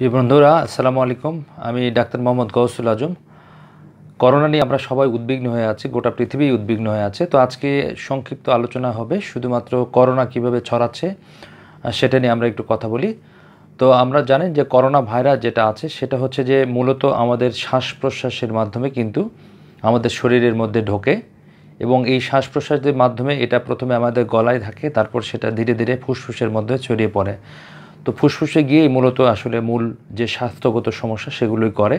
প্রিয় বন্ধুরা আসসালামু আলাইকুম আমি ডাক্তার মোহাম্মদ গৌসুল আজম করোনা নিয়ে আমরা সবাই উদ্বিগ্ন হয়ে আছি গোটা পৃথিবী উদ্বিগ্ন হয়ে আছে তো আজকে সংক্ষিপ্ত আলোচনা হবে শুধুমাত্র করোনা কিভাবে ছড়াচ্ছে সেটা নিয়ে আমরা একটু কথা বলি তো আমরা জানেন যে করোনা ভাইরাস যেটা আছে সেটা হচ্ছে যে মূলত আমাদের শ্বাস প্রশ্বাসের মাধ্যমে কিন্তু আমাদের শরীরের মধ্যে ঢোকে এবং এই শ্বাস প্রশ্বাসের মাধ্যমে এটা প্রথমে আমাদের গলায় থাকে তারপর সেটা ধীরে ধীরে ফুসফুসের মধ্যে ছড়িয়ে পড়ে তো ফুসফুসে গিয়েই মূলত আসলে মূল যে স্বাস্থ্যগত সমস্যা সেগুলোই করে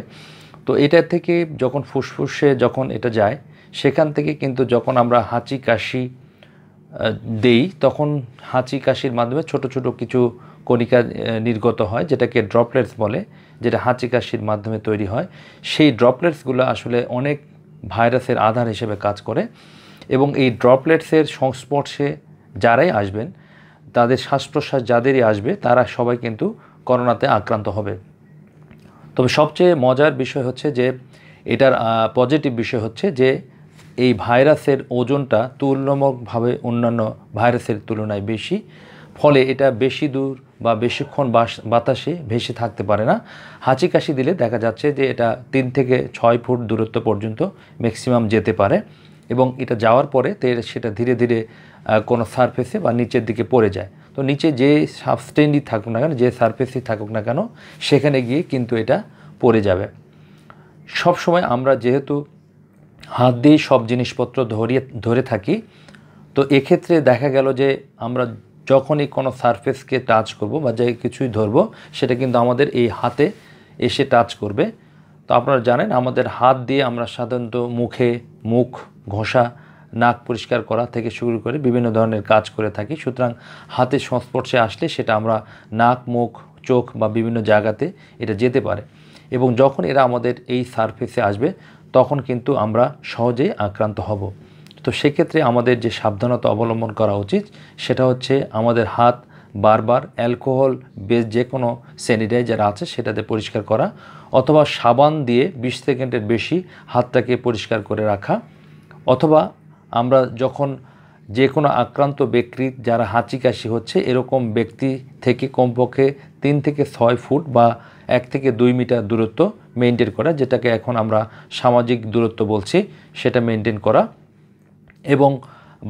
তো এটা থেকে যখন ফুসফুসে যখন এটা যায় সেখান থেকে কিন্তু যখন আমরা হাঁচি কাশি দেই তখন হাঁচি কাশির মাধ্যমে ছোট ছোট কিছু কণিকা নির্গত হয় যেটাকে ড্রপলেটস বলে যেটা হাঁচি কাশির মাধ্যমে তৈরি হয় সেই ড্রপলেটসগুলো আসলে অনেক ভাইরাসের আধার হিসেবে কাজ করে এবং এই ড্রপলেটসের সংস্পর্শে যারাই আসবেন তাদের শ্বাস প্রশ্বাস যাদেরই আসবে তারা সবাই কিন্তু করোনাতে আক্রান্ত হবে তবে সবচেয়ে মজার বিষয় হচ্ছে যে এটার পজিটিভ বিষয় হচ্ছে যে এই ভাইরাসের ওজনটা তুলনামূলকভাবে অন্যান্য ভাইরাসের তুলনায় বেশি ফলে এটা বেশি দূর বা বেশিক্ষণ বাতাসে ভেসে থাকতে পারে না হাঁচি কাশি দিলে দেখা যাচ্ছে যে এটা তিন থেকে ছয় ফুট দূরত্ব পর্যন্ত ম্যাক্সিমাম যেতে পারে এবং এটা যাওয়ার পরে সেটা ধীরে ধীরে কোনো সারফেসে বা নিচের দিকে পড়ে যায় তো নিচে যে সাবস্টেন্ডই থাকুক না কেন যে সারফেসই থাকুক না কেন সেখানে গিয়ে কিন্তু এটা পড়ে যাবে সব সময় আমরা যেহেতু হাত দিয়ে সব জিনিসপত্র ধরিয়ে ধরে থাকি তো এক্ষেত্রে দেখা গেল যে আমরা যখনই কোনো সারফেসকে টাচ করব বা যে কিছুই ধরবো সেটা কিন্তু আমাদের এই হাতে এসে টাচ করবে তো আপনারা জানেন আমাদের হাত দিয়ে আমরা সাধারণত মুখে মুখ ঘষা নাক পরিষ্কার করা থেকে শুরু করে বিভিন্ন ধরনের কাজ করে থাকি সুতরাং হাতের সংস্পর্শে আসলে সেটা আমরা নাক মুখ চোখ বা বিভিন্ন জায়গাতে এটা যেতে পারে এবং যখন এরা আমাদের এই সারফেসে আসবে তখন কিন্তু আমরা সহজেই আক্রান্ত হব তো সেক্ষেত্রে আমাদের যে সাবধানতা অবলম্বন করা উচিত সেটা হচ্ছে আমাদের হাত বারবার অ্যালকোহল বেস যে কোনো স্যানিটাইজার আছে সেটাতে পরিষ্কার করা অথবা সাবান দিয়ে বিশ সেকেন্ডের বেশি হাতটাকে পরিষ্কার করে রাখা অথবা আমরা যখন যে কোনো আক্রান্ত ব্যক্তি যারা হাঁচি কাশি হচ্ছে এরকম ব্যক্তি থেকে কমপক্ষে তিন থেকে ছয় ফুট বা এক থেকে দুই মিটার দূরত্ব মেনটেন করা যেটাকে এখন আমরা সামাজিক দূরত্ব বলছি সেটা মেনটেন করা এবং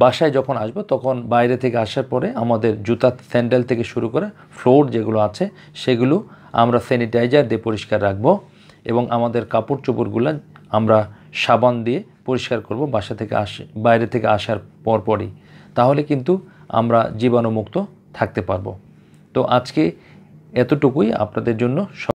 বাসায় যখন আসবো তখন বাইরে থেকে আসার পরে আমাদের জুতা স্যান্ডেল থেকে শুরু করে ফ্লোর যেগুলো আছে সেগুলো আমরা স্যানিটাইজার দিয়ে পরিষ্কার রাখবো এবং আমাদের কাপড় চোপড়গুলো আমরা সাবান দিয়ে পরিষ্কার করব বাসা থেকে আসে বাইরে থেকে আসার পরপরই তাহলে কিন্তু আমরা জীবাণুমুক্ত থাকতে পারবো তো আজকে এতটুকুই আপনাদের জন্য